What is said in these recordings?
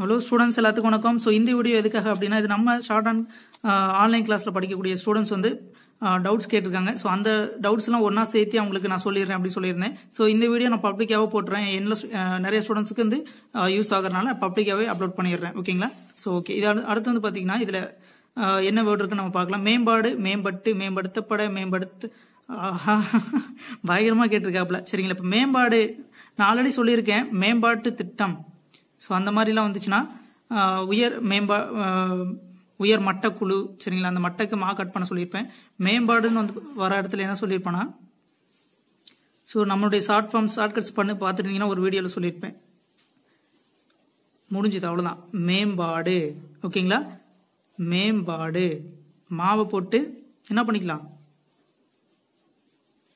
hello students எல்லாத்துக்கும் வணக்கம் so இந்த வீடியோ எதுக்காக அப்படின்னா இது நம்ம ஷார்ட் அண்ட் ஆன்லைன் கிளாஸில் படிக்கக்கூடிய ஸ்டூடெண்ட்ஸ் வந்து டவுட்ஸ் கேட்டிருக்காங்க ஸோ அந்த டவுட்ஸ்லாம் ஒன்றா சேர்த்து அவங்களுக்கு நான் சொல்லிடுறேன் அப்படி சொல்லியிருந்தேன் ஸோ இந்த வீடியோ நான் பப்ளிக்காகவே போட்டுறேன் என்ன நிறைய ஸ்டூடெண்ட்ஸ்க்கு வந்து யூஸ் ஆகிறனால பப்ளிக்காகவே அப்லோட் பண்ணிடுறேன் ஓகேங்களா ஸோ ஓகே இது அடுத்து வந்து பார்த்தீங்கன்னா இதில் என்ன வேர்டு இருக்குன்னு நம்ம பார்க்கலாம் மேம்பாடு மேம்பட்டு மேம்படுத்தப்பட மேம்படுத்த பயங்கரமாக கேட்டிருக்காப்புல சரிங்களா இப்போ மேம்பாடு நான் ஆல்ரெடி சொல்லியிருக்கேன் மேம்பாட்டு திட்டம் ஸோ அந்த மாதிரிலாம் வந்துச்சுன்னா உயர் மேம்பா உயர் மட்டக்குழு சரிங்களா அந்த மட்டக்கு மா கட் பண்ண சொல்லியிருப்பேன் மேம்பாடுன்னு வந்து வர இடத்துல என்ன சொல்லியிருப்பேன்னா ஸோ நம்மளுடைய ஷார்ட் ஃபார்ம் ஷார்ட் கட்ஸ் பண்ணி பார்த்துருந்தீங்கன்னா ஒரு வீடியோவில் சொல்லியிருப்பேன் முடிஞ்சது அவ்வளோதான் மேம்பாடு ஓகேங்களா மேம்பாடு மாவை போட்டு என்ன பண்ணிக்கலாம்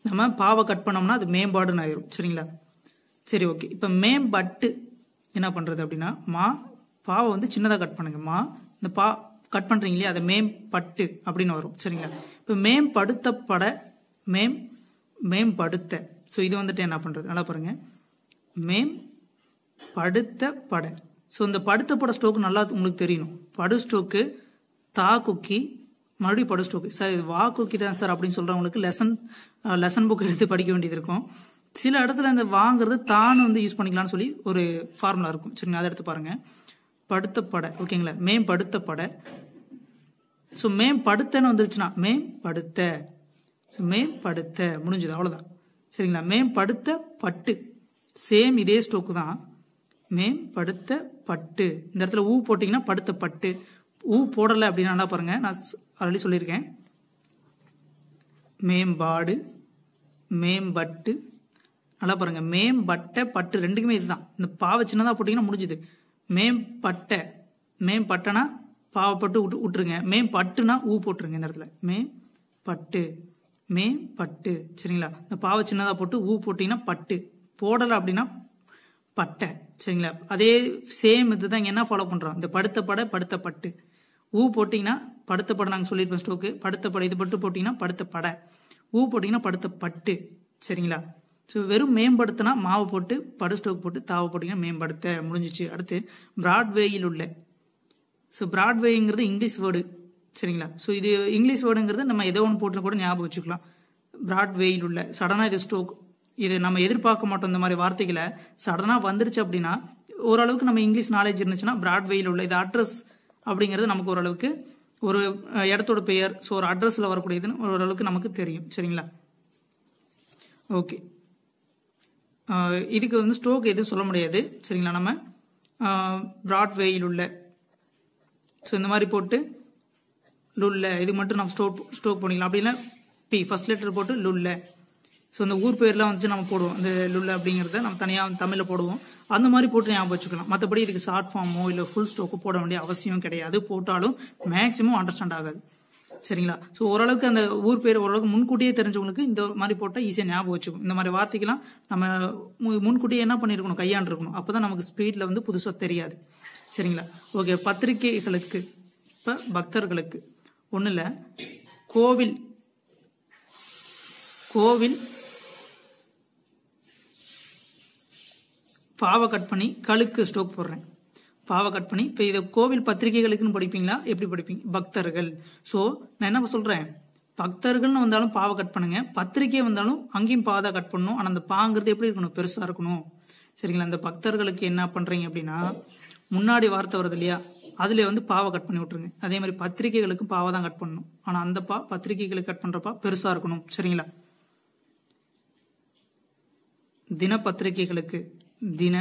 நம்ம பாவை கட் பண்ணோம்னா அது மேம்பாடுன்னு ஆயிரும் சரிங்களா சரி ஓகே இப்போ மேம்பட்டு என்ன பண்ணுறது அப்படின்னா மா பாவை வந்து சின்னதாக கட் பண்ணுங்கள் மா இந்த பா கட் பண்ணுறீங்க இல்லையா அதை மேம்பட்டு அப்படின்னு வரும் சரிங்களா இப்போ பட மேம் மேம்படுத்த ஸோ இது வந்துட்டு என்ன பண்ணுறது நல்லா பாருங்கள் படுத்த பட ஸோ இந்த படுத்த பட ஸ்டோக்கு நல்லா உங்களுக்கு தெரியணும் படு ஸ்டோக்கு தா குக்கி மறுபடியும் படு ஸ்டோக்கு சார் இது வா குக்கி தான் சார் அப்படின்னு சொல்கிறவங்களுக்கு லெசன் லெசன் புக் எடுத்து படிக்க வேண்டியது இருக்கும் சில இடத்துல அந்த வாங்குறது தான் வந்து யூஸ் பண்ணிக்கலாம்னு சொல்லி ஒரு ஃபார்முலா இருக்கும் சரிங்களா அதை எடுத்து பாருங்கள் படுத்த படை ஓகேங்களா மேம்படுத்த படை ஸோ மேம்படுத்தன்னு வந்துருச்சுன்னா மேம்படுத்த ஸோ மேம்படுத்த முடிஞ்சது அவ்வளோதான் சரிங்களா மேம்படுத்த பட்டு சேம் இதே ஸ்டோக்கு தான் மேம்படுத்த பட்டு இந்த இடத்துல ஊ போட்டிங்கன்னா படுத்த பட்டு ஊ போடலை அப்படின்னா நல்லா பாருங்கள் நான் ஆல்ரெடி சொல்லியிருக்கேன் மேம்பாடு மேம்பட்டு நல்லா பாருங்கள் மேம் பட்டை பட்டு ரெண்டுக்குமே இதுதான் இந்த பாவை சின்னதாக போட்டிங்கன்னா முடிஞ்சுது மேம் பட்டை மேம் பட்டனா பாவப்பட்டு பட்டு விட்டு விட்டுருங்க மேம் பட்டுனா ஊ போட்டுருங்க இந்த இடத்துல மேம் பட்டு மேம் பட்டு சரிங்களா இந்த பாவை சின்னதாக போட்டு ஊ போட்டிங்கன்னா பட்டு போடலை அப்படின்னா பட்டை சரிங்களா அதே சேம் இதுதான் இங்கே என்ன ஃபாலோ பண்ணுறோம் இந்த படுத்த பட படுத்த பட்டு ஊ போட்டிங்கன்னா படுத்த படம் நாங்கள் சொல்லியிருப்போம் ஸ்டோக்கு படுத்த படம் இது பட்டு போட்டிங்கன்னா படுத்த படை ஊ போட்டிங்கன்னா படுத்த பட்டு சரிங்களா ஸோ வெறும் மேம்படுத்தினா மாவை போட்டு படு ஸ்டோக் போட்டு தாவை போட்டிங்க மேம்படுத்த முடிஞ்சிச்சு அடுத்து பிராட்வேயில் உள்ள ஸோ பிராட்வேங்கிறது இங்கிலீஷ் வேர்டு சரிங்களா ஸோ இது இங்கிலீஷ் வேர்டுங்கிறது நம்ம ஏதோ ஒன்று போட்டு கூட ஞாபகம் வச்சுக்கலாம் பிராட்வேயில் உள்ள சடனாக இது ஸ்டோக் இது நம்ம எதிர்பார்க்க மாட்டோம் இந்த மாதிரி வார்த்தைகளை சடனாக வந்துருச்சு அப்படின்னா ஓரளவுக்கு நம்ம இங்கிலீஷ் நாலேஜ் இருந்துச்சுன்னா பிராட்வேயில் உள்ள இது அட்ரஸ் அப்படிங்கிறது நமக்கு ஓரளவுக்கு ஒரு இடத்தோட பெயர் ஸோ ஒரு அட்ரஸில் வரக்கூடியதுன்னு ஓரளவுக்கு நமக்கு தெரியும் சரிங்களா ஓகே இதுக்கு வந்து ஸ்ட்ரோக் எதுவும் சொல்ல முடியாது சரிங்களா நம்ம ப்ராட்வேயில் உள்ள ஸோ இந்த மாதிரி போட்டு லுல்ல இது மட்டும் நம்ம ஸ்ட்ரோக் ஸ்டோக் பண்ணிக்கலாம் அப்படின்னா பி ஃபர்ஸ்ட் லெட்டர் போட்டு லுல்ல ஸோ இந்த ஊர் பேர்லாம் வந்துச்சு நம்ம போடுவோம் இந்த லுல்ல அப்படிங்கிறத நம்ம தனியாக தமிழில் போடுவோம் அந்த மாதிரி போட்டு ஞாபகம் வச்சுக்கலாம் மற்றபடி இதுக்கு ஷார்ட் ஃபார்மோ இல்லை ஃபுல் ஸ்டோக்கோ போட வேண்டிய அவசியமும் கிடையாது போட்டாலும் மேக்ஸிமம் அண்டர்ஸ்டாண்ட் ஆகாது சரிங்களா ஸோ ஓரளவுக்கு அந்த ஊர் பேர் ஓரளவுக்கு முன்கூட்டியே தெரிஞ்சவங்களுக்கு இந்த மாதிரி போட்டால் ஈஸியாக ஞாபகம் வச்சு இந்த மாதிரி வார்த்தைக்கெல்லாம் நம்ம முன்கூட்டியே என்ன பண்ணியிருக்கணும் கையாண்டிருக்கணும் அப்போ தான் நமக்கு ஸ்பீடில் வந்து புதுசாக தெரியாது சரிங்களா ஓகே பத்திரிகைகளுக்கு இப்போ பக்தர்களுக்கு ஒன்றும் இல்லை கோவில் கோவில் பாவ கட் பண்ணி கழுக்கு ஸ்டோக் போடுறேன் பாவை கட் பண்ணி இப்போ இதை கோவில் பத்திரிகைகளுக்குன்னு படிப்பீங்களா எப்படி படிப்பீங்க பக்தர்கள் ஸோ நான் என்ன சொல்கிறேன் பக்தர்கள்னு வந்தாலும் பாவ கட் பண்ணுங்க பத்திரிகை வந்தாலும் அங்கேயும் பாதை கட் பண்ணணும் ஆனால் அந்த பாங்கிறது எப்படி இருக்கணும் பெருசாக இருக்கணும் சரிங்களா அந்த பக்தர்களுக்கு என்ன பண்ணுறீங்க அப்படின்னா முன்னாடி வார்த்தை வருது இல்லையா அதில் வந்து பாவை கட் பண்ணி விட்ருங்க அதே மாதிரி பத்திரிகைகளுக்கும் பாவை தான் கட் பண்ணணும் ஆனால் அந்த பா பத்திரிகைகளுக்கு கட் பண்றப்பா பெருசாக இருக்கணும் சரிங்களா தின பத்திரிகைகளுக்கு தின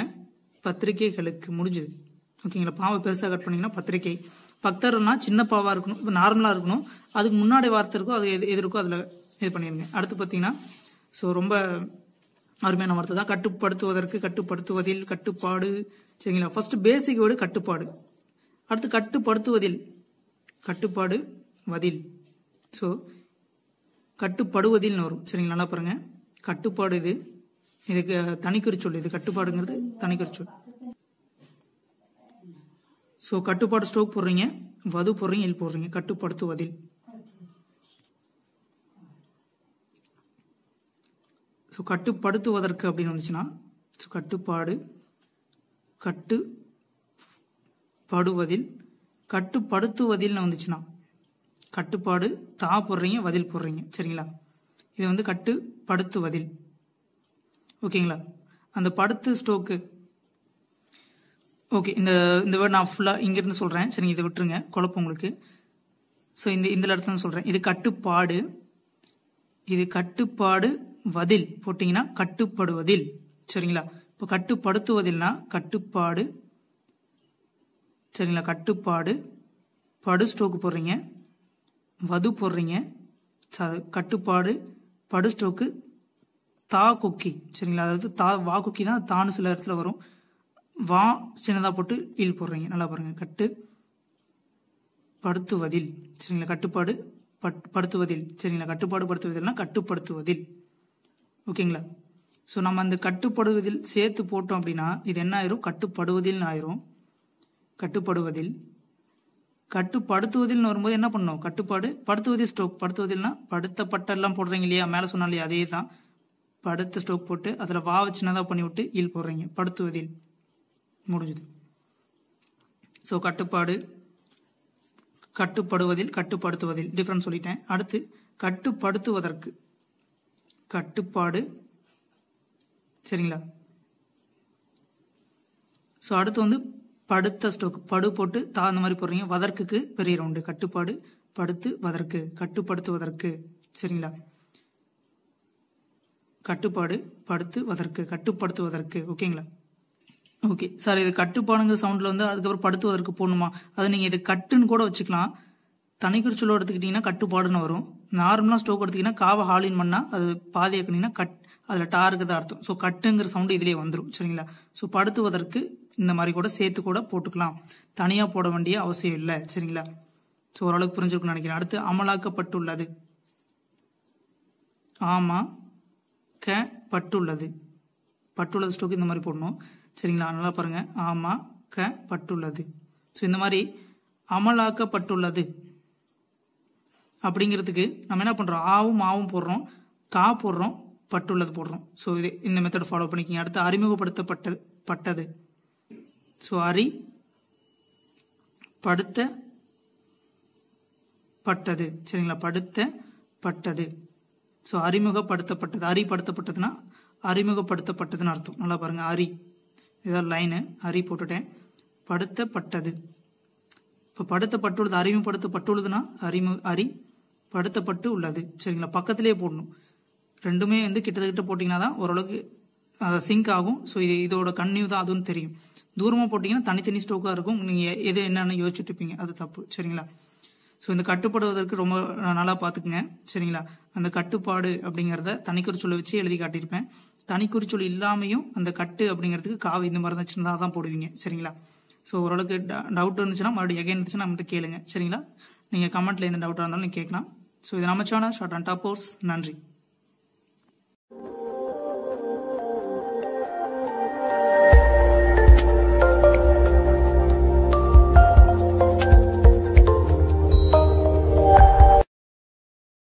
பத்திரிகைகளுக்கு முடிஞ்சது ஓகேங்களா பாவை பெருசாக கட் பண்ணிங்கன்னா பத்திரிக்கை பக்தர்னா சின்ன பாவாக இருக்கணும் இப்போ நார்மலாக இருக்கணும் அதுக்கு முன்னாடி வார்த்தை இருக்கோ அது எது எது இருக்கோ அதில் இது பண்ணிடுங்க அடுத்து பார்த்தீங்கன்னா ஸோ ரொம்ப அருமையான வார்த்தை தான் கட்டுப்படுத்துவதற்கு கட்டுப்படுத்துவதில் கட்டுப்பாடு சரிங்களா ஃபர்ஸ்ட் பேசிக் வேர்டு கட்டுப்பாடு அடுத்து கட்டுப்படுத்துவதில் கட்டுப்பாடு வதில் ஸோ கட்டுப்படுவதில்னு வரும் சரிங்களா நல்லா பாருங்கள் கட்டுப்பாடு இது இதுக்கு தனிக்குறிச்சொல் இது கட்டுப்பாடுங்கிறது தனிக்குறிச்சொல் ஸோ கட்டுப்பாடு ஸ்ட்ரோக் போடுறீங்க வது போடுறீங்க இல் போடுறீங்க கட்டுப்படுத்துவதில் ஸோ கட்டுப்படுத்துவதற்கு அப்படின்னு வந்துச்சுன்னா ஸோ கட்டுப்பாடு கட்டு படுவதில் கட்டுப்படுத்துவதில்னு வந்துச்சுன்னா கட்டுப்பாடு தா போடுறீங்க வதில் போடுறீங்க சரிங்களா இது வந்து கட்டுப்படுத்துவதில் ஓகேங்களா அந்த படுத்து ஸ்ட்ரோக்கு ஓகே இந்த இந்த வேர்டு நான் ஃபுல்லாக இங்கேருந்து சொல்கிறேன் சரிங்க இதை விட்டுருங்க குழப்பம் உங்களுக்கு ஸோ இந்த இந்த இடத்துல தான் சொல்கிறேன் இது கட்டுப்பாடு இது கட்டுப்பாடு வதில் போட்டிங்கன்னா கட்டுப்படுவதில் சரிங்களா இப்போ கட்டுப்படுத்துவதில்னா கட்டுப்பாடு சரிங்களா கட்டுப்பாடு படு ஸ்டோக்கு போடுறீங்க வது போடுறீங்க கட்டுப்பாடு படு ஸ்டோக்கு தா கொக்கி சரிங்களா அதாவது தா வா கொக்கி தான் தான்னு சில இடத்துல வரும் வா சின்னதாக போட்டு இல் போடுறீங்க நல்லா பாருங்கள் கட்டு படுத்துவதில் சரிங்களா கட்டுப்பாடு பட் படுத்துவதில் சரிங்களா கட்டுப்பாடு படுத்துவதில்னா கட்டுப்படுத்துவதில் ஓகேங்களா ஸோ நம்ம அந்த கட்டுப்படுவதில் சேர்த்து போட்டோம் அப்படின்னா இது என்ன ஆயிரும் கட்டுப்படுவதில் ஆயிரும் கட்டுப்படுவதில் கட்டுப்படுத்துவதில்னு வரும்போது என்ன பண்ணோம் கட்டுப்பாடு படுத்துவதில் ஸ்ட்ரோக் படுத்துவதில்னா படுத்தப்பட்டெல்லாம் போடுறீங்க இல்லையா மேலே சொன்னாலே அதே தான் படுத்த ஸ்ட்ரோக் போட்டு அதில் வா சின்னதாக பண்ணி விட்டு இல் போடுறீங்க படுத்துவதில் முடிஞ்சுது ஸோ கட்டுப்பாடு கட்டுப்படுவதில் கட்டுப்படுத்துவதில் டிஃப்ரெண்ட் சொல்லிட்டேன் அடுத்து கட்டுப்படுத்துவதற்கு கட்டுப்பாடு சரிங்களா ஸோ அடுத்து வந்து படுத்த ஸ்டோக் படு போட்டு தா அந்த மாதிரி போடுறீங்க வதற்குக்கு பெரிய ரவுண்டு கட்டுப்பாடு படுத்து வதற்கு கட்டுப்படுத்துவதற்கு சரிங்களா கட்டுப்பாடு படுத்து வதற்கு கட்டுப்படுத்துவதற்கு ஓகேங்களா ஓகே சார் இது கட்டுப்பானுங்கிற சவுண்டில் வந்து அதுக்கப்புறம் படுத்துவதற்கு போகணுமா அது நீங்கள் இது கட்டுன்னு கூட வச்சுக்கலாம் தனிக்குறிச்சலோ எடுத்துக்கிட்டிங்கன்னா கட்டுப்பாடுன்னு வரும் நார்மலாக ஸ்டோக் எடுத்திங்கன்னா காவை ஹாலின் பண்ணால் அது பாதி இயக்கினீங்கன்னா கட் அதில் டாருக்கு தான் அர்த்தம் ஸோ கட்டுங்கிற சவுண்டு இதிலே வந்துடும் சரிங்களா ஸோ படுத்துவதற்கு இந்த மாதிரி கூட சேர்த்து கூட போட்டுக்கலாம் தனியாக போட வேண்டிய அவசியம் இல்லை சரிங்களா ஸோ ஓரளவுக்கு புரிஞ்சிருக்கும்னு நினைக்கிறேன் அடுத்து அமலாக்கப்பட்டுள்ளது ஆமா க பட்டுள்ளது பட்டுள்ளது ஸ்டோக்கு இந்த மாதிரி போடணும் சரிங்களா நல்லா பாருங்கள் ஆமாக்கப்பட்டுள்ளது ஸோ இந்த மாதிரி அமலாக்கப்பட்டுள்ளது அப்படிங்கிறதுக்கு நம்ம என்ன பண்ணுறோம் ஆவும் ஆவும் போடுறோம் கா போடுறோம் பட்டுள்ளது போடுறோம் ஸோ இது இந்த மெத்தட் ஃபாலோ பண்ணிக்கிங்க அடுத்து அறிமுகப்படுத்தப்பட்டது பட்டது ஸோ அறி படுத்த பட்டது சரிங்களா படுத்த பட்டது ஸோ அறிமுகப்படுத்தப்பட்டது அறிப்படுத்தப்பட்டதுன்னா அறிமுகப்படுத்தப்பட்டதுன்னு அர்த்தம் நல்லா பாருங்க அறி இதான் லைனு அரி போட்டுட்டேன் படுத்தப்பட்டது இப்போ படுத்தப்பட்டுள்ளது அறிமுகப்படுத்தப்பட்டுள்ளதுன்னா அறிமு அறி படுத்தப்பட்டு உள்ளது சரிங்களா பக்கத்திலே போடணும் ரெண்டுமே வந்து கிட்டத்தட்ட போட்டிங்கன்னா தான் ஓரளவுக்கு சிங்க் ஆகும் ஸோ இது இதோட கன்னியூ தான் அதுவும் தெரியும் தூரமாக போட்டிங்கன்னா தனித்தனி ஸ்டோக்காக இருக்கும் நீங்கள் எது என்னென்னு யோசிச்சுட்டு இருப்பீங்க அது தப்பு சரிங்களா ஸோ இந்த கட்டுப்படுவதற்கு ரொம்ப நல்லா பார்த்துக்குங்க சரிங்களா அந்த கட்டுப்பாடு அப்படிங்கிறத தனிக்குற சொல்ல வச்சு எழுதி காட்டியிருப்பேன் தனி குறிச்சொல் இல்லாமையும் அந்த கட்டு அப்படிங்கிறதுக்கு காவி இந்த மாதிரி தான் சின்னதாக தான் போடுவீங்க சரிங்களா ஸோ ஓரளவுக்கு டவுட் இருந்துச்சுன்னா மறுபடியும் எகைன் இருந்துச்சுன்னா நம்மகிட்ட கேளுங்க சரிங்களா நீங்கள் கமெண்ட்டில் எந்த டவுட்டாக இருந்தாலும் நீங்கள் கேட்கலாம் ஸோ இது நமச்சான ஷார்ட் அண்ட் டாப் நன்றி